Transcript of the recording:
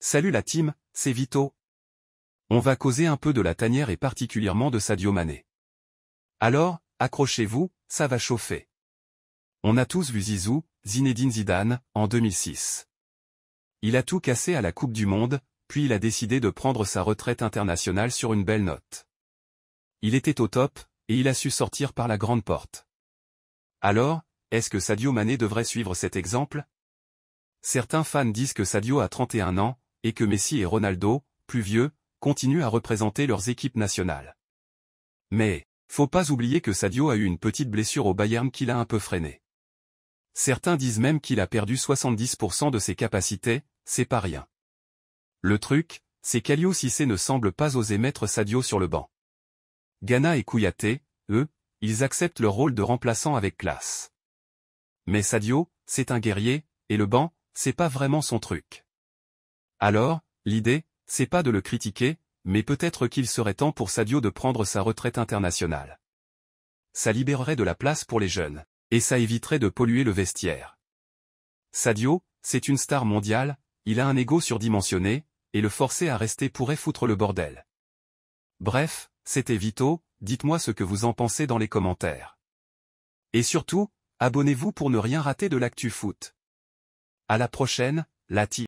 Salut la team, c'est Vito. On va causer un peu de la tanière et particulièrement de Sadio Mané. Alors, accrochez-vous, ça va chauffer. On a tous vu Zizou, Zinedine Zidane, en 2006. Il a tout cassé à la Coupe du Monde, puis il a décidé de prendre sa retraite internationale sur une belle note. Il était au top, et il a su sortir par la grande porte. Alors, est-ce que Sadio Mané devrait suivre cet exemple Certains fans disent que Sadio a 31 ans, et que Messi et Ronaldo, plus vieux, continuent à représenter leurs équipes nationales. Mais, faut pas oublier que Sadio a eu une petite blessure au Bayern qu'il a un peu freiné. Certains disent même qu'il a perdu 70% de ses capacités, c'est pas rien. Le truc, c'est qu'Alio Cissé ne semble pas oser mettre Sadio sur le banc. Ghana et Kouyaté, eux, ils acceptent le rôle de remplaçant avec classe. Mais Sadio, c'est un guerrier, et le banc, c'est pas vraiment son truc. Alors, l'idée, c'est pas de le critiquer, mais peut-être qu'il serait temps pour Sadio de prendre sa retraite internationale. Ça libérerait de la place pour les jeunes, et ça éviterait de polluer le vestiaire. Sadio, c'est une star mondiale, il a un ego surdimensionné, et le forcer à rester pourrait foutre le bordel. Bref, c'était Vito, dites-moi ce que vous en pensez dans les commentaires. Et surtout, abonnez-vous pour ne rien rater de l'actu foot. À la prochaine, la